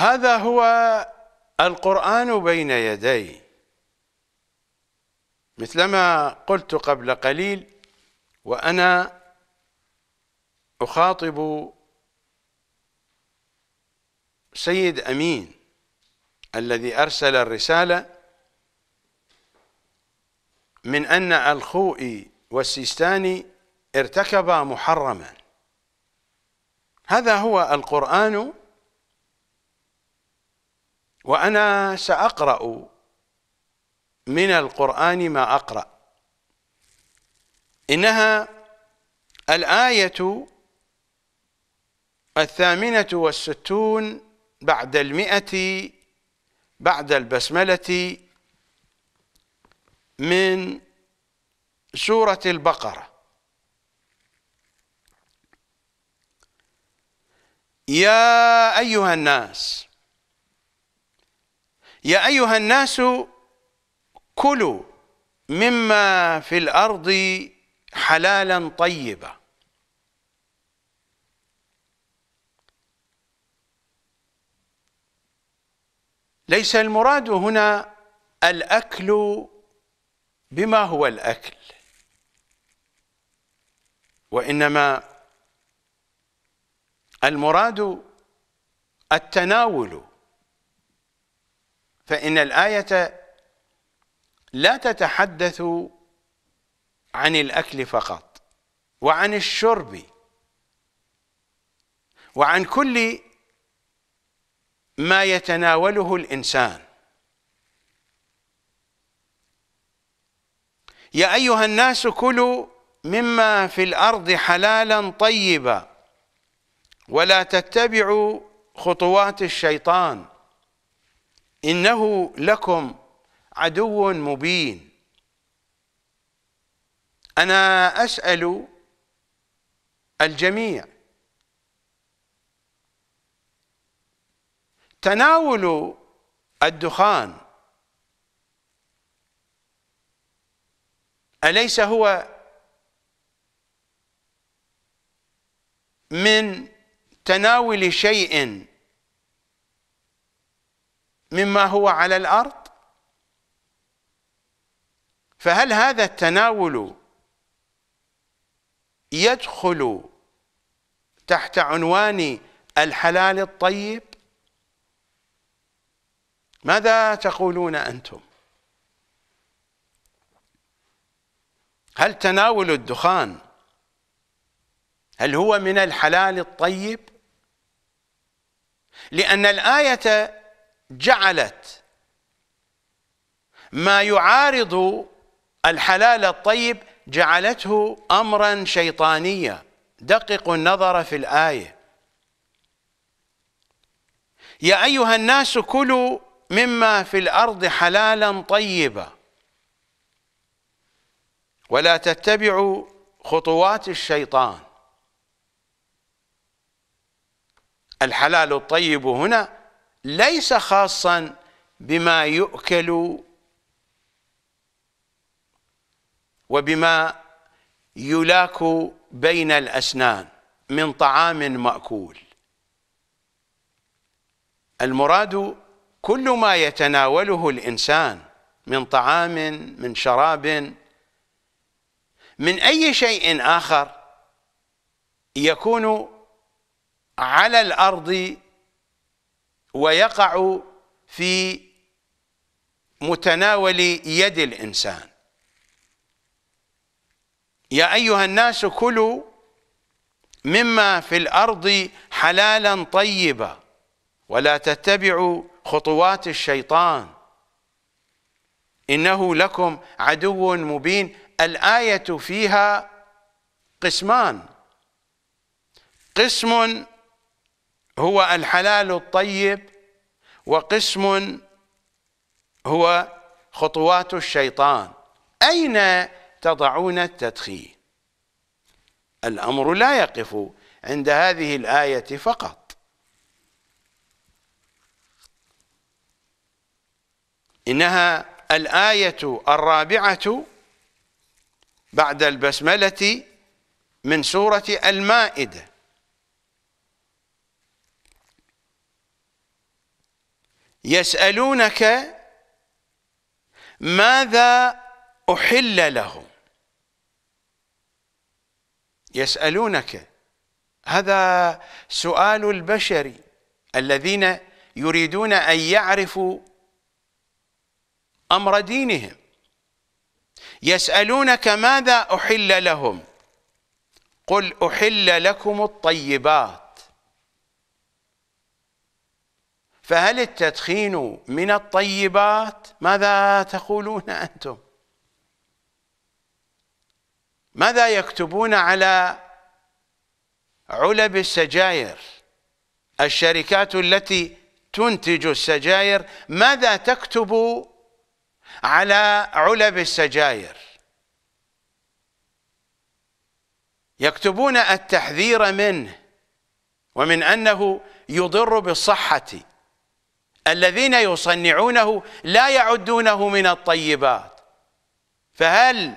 هذا هو القرآن بين يدي مثلما قلت قبل قليل وأنا أخاطب سيد أمين الذي أرسل الرسالة من أن الخوئي والسيستاني ارتكبا محرما هذا هو القرآن وأنا سأقرأ من القرآن ما أقرأ إنها الآية الثامنة والستون بعد المئة بعد البسملة من سورة البقرة يا أيها الناس يا أيها الناس كلوا مما في الأرض حلالا طيبا ليس المراد هنا الأكل بما هو الأكل وإنما المراد التناول فإن الآية لا تتحدث عن الأكل فقط وعن الشرب وعن كل ما يتناوله الإنسان يا أيها الناس كلوا مما في الأرض حلالا طيبا ولا تتبعوا خطوات الشيطان إنه لكم عدو مبين أنا أسأل الجميع تناول الدخان أليس هو من تناول شيء مما هو على الأرض فهل هذا التناول يدخل تحت عنوان الحلال الطيب ماذا تقولون أنتم هل تناول الدخان هل هو من الحلال الطيب لأن الآية جعلت ما يعارض الحلال الطيب جعلته امرا شيطانيا دققوا النظر في الايه يا ايها الناس كلوا مما في الارض حلالا طيبا ولا تتبعوا خطوات الشيطان الحلال الطيب هنا ليس خاصا بما يؤكل وبما يلاك بين الأسنان من طعام مأكول المراد كل ما يتناوله الإنسان من طعام من شراب من أي شيء آخر يكون على الأرض ويقع في متناول يد الإنسان يا أيها الناس كلوا مما في الأرض حلالا طيبا ولا تتبعوا خطوات الشيطان إنه لكم عدو مبين الآية فيها قسمان قسم هو الحلال الطيب وقسم هو خطوات الشيطان أين تضعون التدخين الأمر لا يقف عند هذه الآية فقط إنها الآية الرابعة بعد البسملة من سورة المائدة يسألونك ماذا أحل لهم يسألونك هذا سؤال البشر الذين يريدون أن يعرفوا أمر دينهم يسألونك ماذا أحل لهم قل أحل لكم الطيبات فهل التدخين من الطيبات ماذا تقولون أنتم ماذا يكتبون على علب السجاير الشركات التي تنتج السجاير ماذا تكتب على علب السجاير يكتبون التحذير منه ومن أنه يضر بالصحة الذين يصنعونه لا يعدونه من الطيبات فهل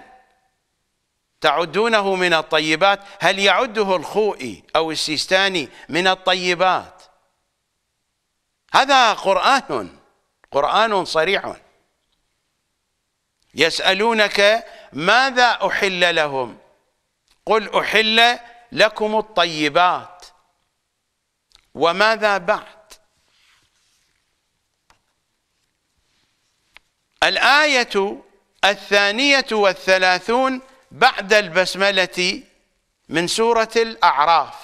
تعدونه من الطيبات هل يعده الخوئي أو السيستاني من الطيبات هذا قرآن قرآن صريح يسألونك ماذا أحل لهم قل أحل لكم الطيبات وماذا بعد الآية الثانية والثلاثون بعد البسملة من سورة الأعراف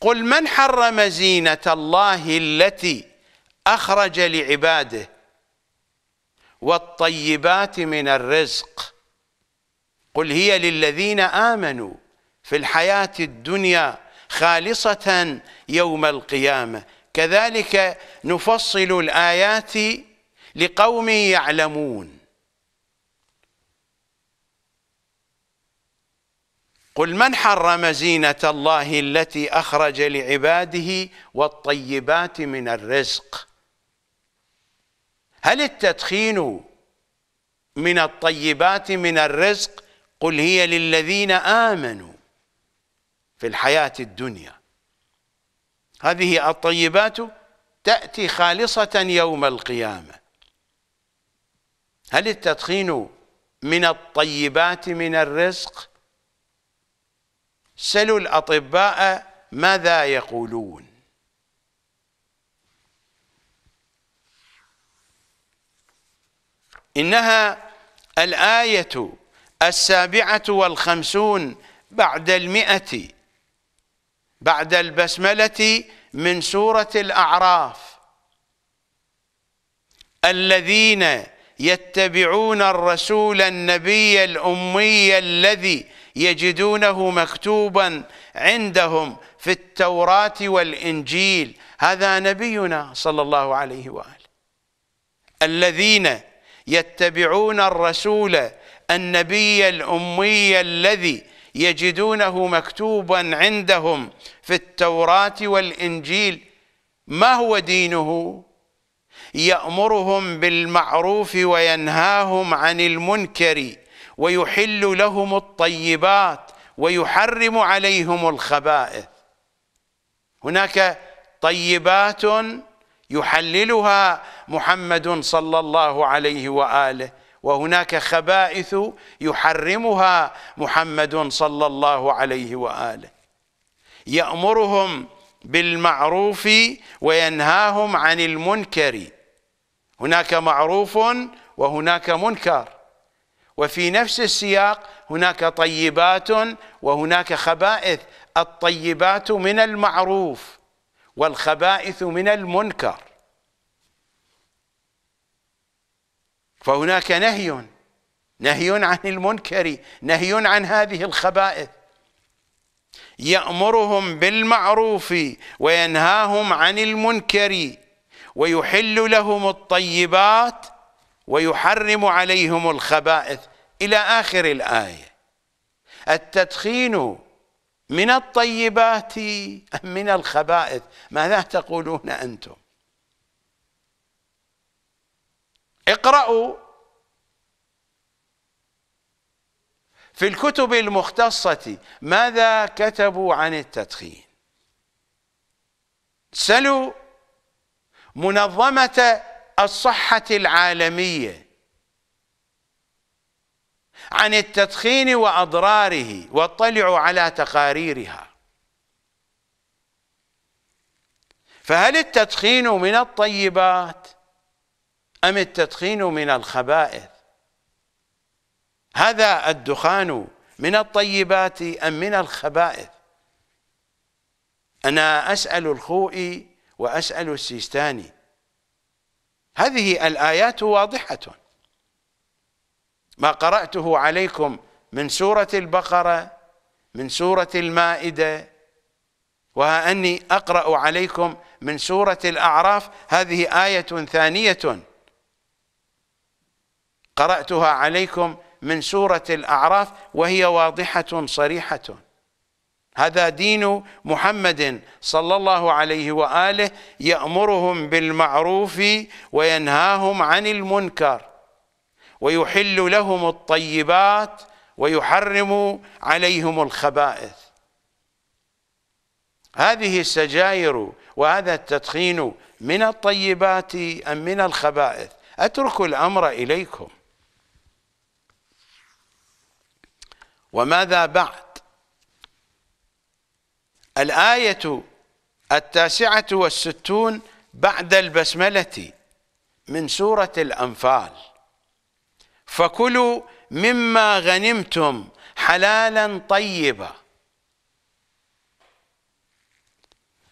قل من حرم زينة الله التي أخرج لعباده والطيبات من الرزق قل هي للذين آمنوا في الحياة الدنيا خالصة يوم القيامة كذلك نفصل الآيات لقوم يعلمون قل من حرم زينة الله التي أخرج لعباده والطيبات من الرزق هل التدخين من الطيبات من الرزق قل هي للذين آمنوا في الحياة الدنيا هذه الطيبات تأتي خالصة يوم القيامة هل التدخين من الطيبات من الرزق سلوا الأطباء ماذا يقولون إنها الآية السابعة والخمسون بعد المئة بعد البسملة من سورة الأعراف الذين يتبعون الرسول النبي الأمي الذي يجدونه مكتوبا عندهم في التوراة والإنجيل هذا نبينا صلى الله عليه وآله الذين يتبعون الرسول النبي الأمي الذي يجدونه مكتوبا عندهم في التوراة والإنجيل ما هو دينه يأمرهم بالمعروف وينهاهم عن المنكر ويحل لهم الطيبات ويحرم عليهم الخبائث هناك طيبات يحللها محمد صلى الله عليه واله وهناك خبائث يحرمها محمد صلى الله عليه واله يامرهم بالمعروف وينهاهم عن المنكر هناك معروف وهناك منكر وفي نفس السياق هناك طيبات وهناك خبائث الطيبات من المعروف والخبائث من المنكر فهناك نهي نهي عن المنكر نهي عن هذه الخبائث يأمرهم بالمعروف وينهاهم عن المنكر ويحل لهم الطيبات ويحرم عليهم الخبائث إلى آخر الآية التدخين من الطيبات أم من الخبائث ماذا تقولون أنتم اقرأوا في الكتب المختصة ماذا كتبوا عن التدخين سلوا منظمة الصحة العالمية عن التدخين وأضراره واطلعوا على تقاريرها فهل التدخين من الطيبات؟ أم التدخين من الخبائث هذا الدخان من الطيبات أم من الخبائث أنا أسأل الخوئي وأسأل السيستاني هذه الآيات واضحة ما قرأته عليكم من سورة البقرة من سورة المائدة وها أني أقرأ عليكم من سورة الأعراف هذه آية ثانية قرأتها عليكم من سورة الأعراف وهي واضحة صريحة هذا دين محمد صلى الله عليه وآله يأمرهم بالمعروف وينهاهم عن المنكر ويحل لهم الطيبات ويحرم عليهم الخبائث هذه السجاير وهذا التدخين من الطيبات أم من الخبائث أترك الأمر إليكم وماذا بعد الآية التاسعة والستون بعد البسملة من سورة الأنفال فكلوا مما غنمتم حلالا طيبا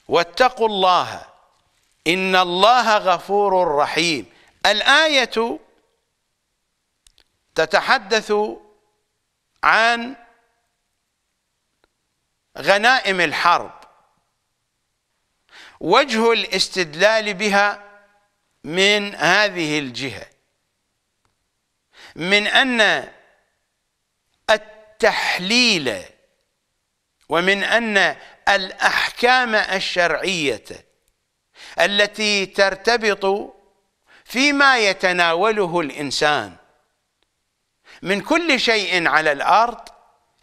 واتقوا الله إن الله غفور رحيم الآية تتحدث عن غنائم الحرب وجه الاستدلال بها من هذه الجهة من أن التحليل ومن أن الأحكام الشرعية التي ترتبط فيما يتناوله الإنسان من كل شيء على الارض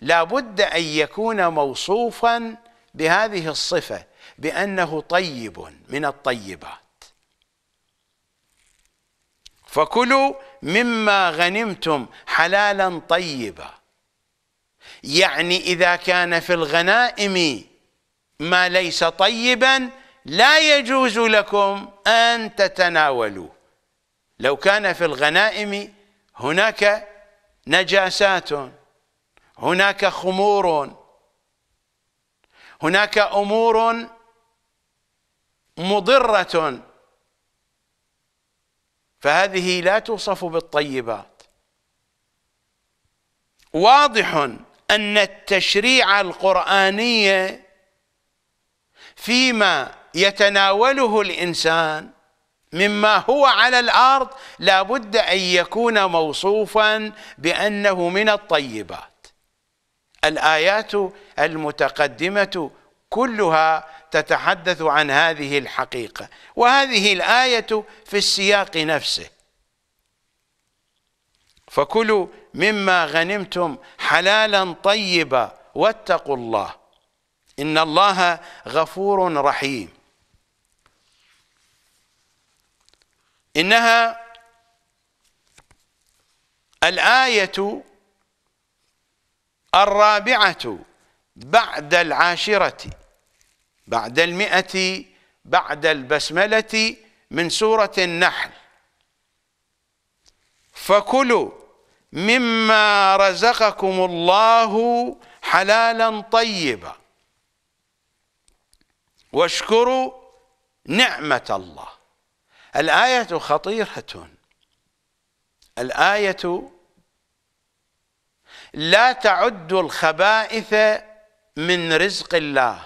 لابد ان يكون موصوفا بهذه الصفه بانه طيب من الطيبات فكلوا مما غنمتم حلالا طيبا يعني اذا كان في الغنائم ما ليس طيبا لا يجوز لكم ان تتناولوا لو كان في الغنائم هناك نجاسات هناك خمور هناك امور مضره فهذه لا توصف بالطيبات واضح ان التشريع القراني فيما يتناوله الانسان مما هو على الارض لابد ان يكون موصوفا بانه من الطيبات الايات المتقدمه كلها تتحدث عن هذه الحقيقه وهذه الايه في السياق نفسه فكلوا مما غنمتم حلالا طيبا واتقوا الله ان الله غفور رحيم إنها الآية الرابعة بعد العاشرة بعد المئة بعد البسملة من سورة النحل فكلوا مما رزقكم الله حلالا طيبا واشكروا نعمة الله الآية خطيرة الآية لا تعد الخبائث من رزق الله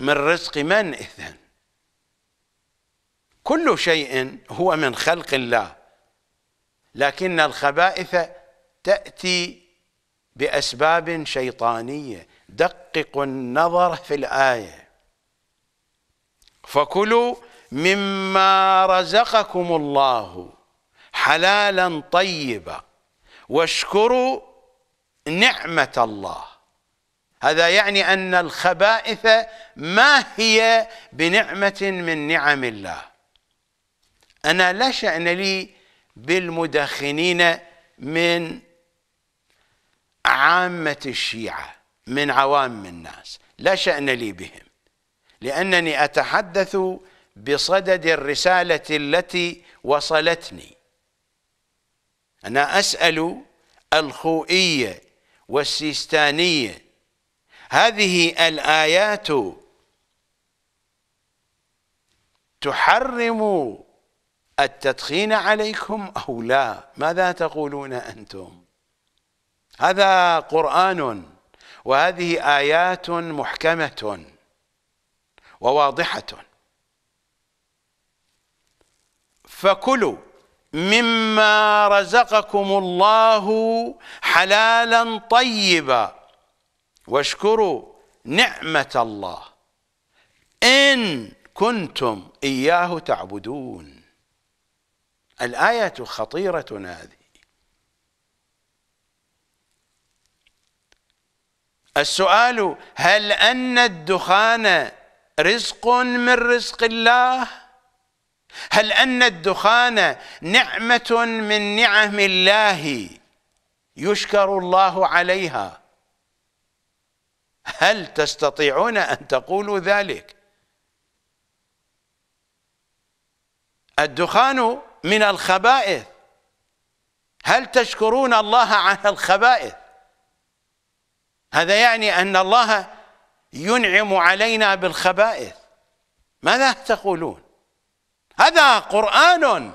من رزق من إذن كل شيء هو من خلق الله لكن الخبائث تأتي بأسباب شيطانية دققوا النظر في الآية فكلوا مما رزقكم الله حلالا طيبا واشكروا نعمة الله هذا يعني أن الخبائث ما هي بنعمة من نعم الله أنا لا شأن لي بالمدخنين من عامة الشيعة من عوام الناس لا شأن لي بهم لأنني أتحدث بصدد الرسالة التي وصلتني أنا أسأل الخوئية والسيستانية هذه الآيات تحرم التدخين عليكم أو لا ماذا تقولون أنتم هذا قرآن وهذه آيات محكمة وواضحة فكلوا مما رزقكم الله حلالا طيبا واشكروا نعمة الله إن كنتم إياه تعبدون الآية خطيرة هذه السؤال هل أن الدخان رزق من رزق الله هل أن الدخان نعمة من نعم الله يشكر الله عليها هل تستطيعون أن تقولوا ذلك الدخان من الخبائث هل تشكرون الله على الخبائث هذا يعني أن الله ينعم علينا بالخبائث ماذا تقولون هذا قرآن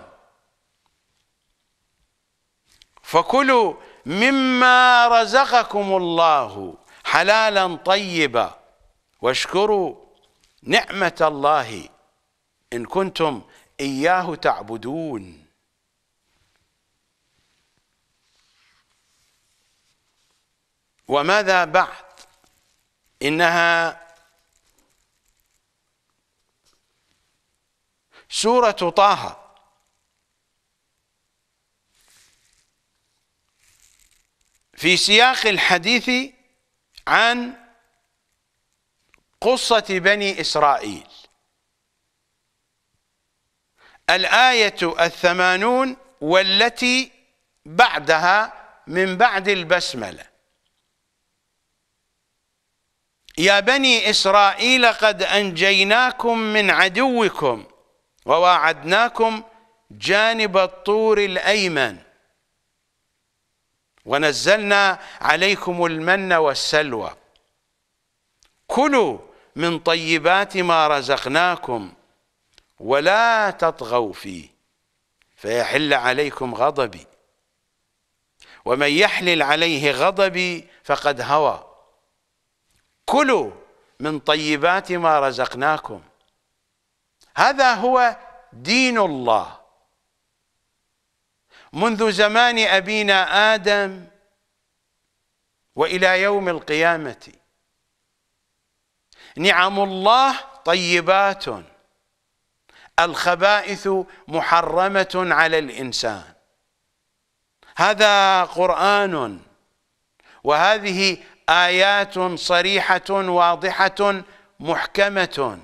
فكلوا مما رزقكم الله حلالا طيبا واشكروا نعمة الله إن كنتم إياه تعبدون وماذا بعد إنها سورة طه في سياق الحديث عن قصة بني إسرائيل الآية الثمانون والتي بعدها من بعد البسمله يا بني إسرائيل قد أنجيناكم من عدوكم وواعدناكم جانب الطور الأيمن ونزلنا عليكم المن والسلوى كلوا من طيبات ما رزقناكم ولا تطغوا فيه فيحل عليكم غضبي ومن يحلل عليه غضبي فقد هوى كلوا من طيبات ما رزقناكم هذا هو دين الله منذ زمان أبينا آدم وإلى يوم القيامة نعم الله طيبات الخبائث محرمة على الإنسان هذا قرآن وهذه ايات صريحه واضحه محكمه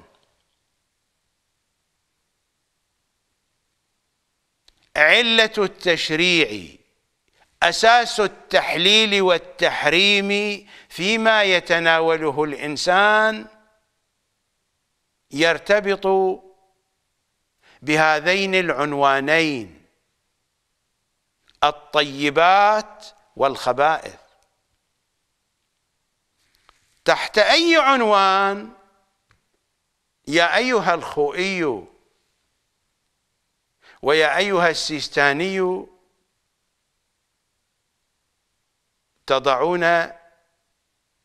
عله التشريع اساس التحليل والتحريم فيما يتناوله الانسان يرتبط بهذين العنوانين الطيبات والخبائث تحت أي عنوان يا أيها الخوئي ويا أيها السيستاني تضعون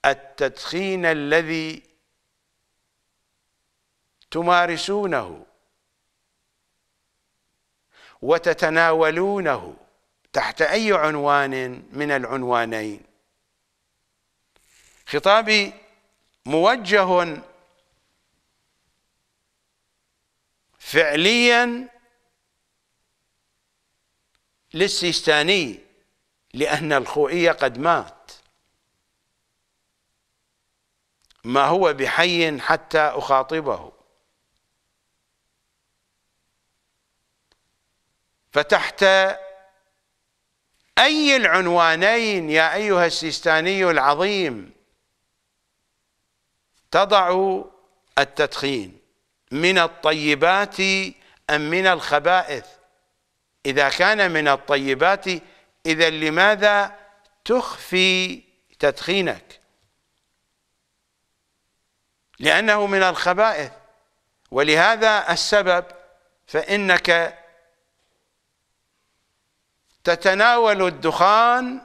التدخين الذي تمارسونه وتتناولونه تحت أي عنوان من العنوانين خطابي موجه فعليا للسيستاني لأن الخوئي قد مات ما هو بحي حتى أخاطبه فتحت أي العنوانين يا أيها السيستاني العظيم تضع التدخين من الطيبات أم من الخبائث إذا كان من الطيبات إذا لماذا تخفي تدخينك لأنه من الخبائث ولهذا السبب فإنك تتناول الدخان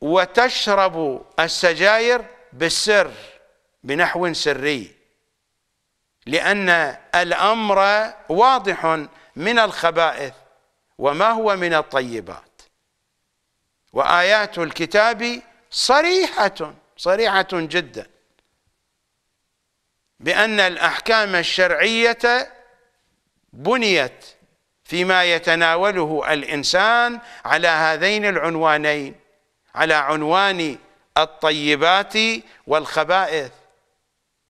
وتشرب السجاير بالسر بنحو سري لأن الأمر واضح من الخبائث وما هو من الطيبات وآيات الكتاب صريحة صريحة جدا بأن الأحكام الشرعية بنيت فيما يتناوله الإنسان على هذين العنوانين على عنوان الطيبات والخبائث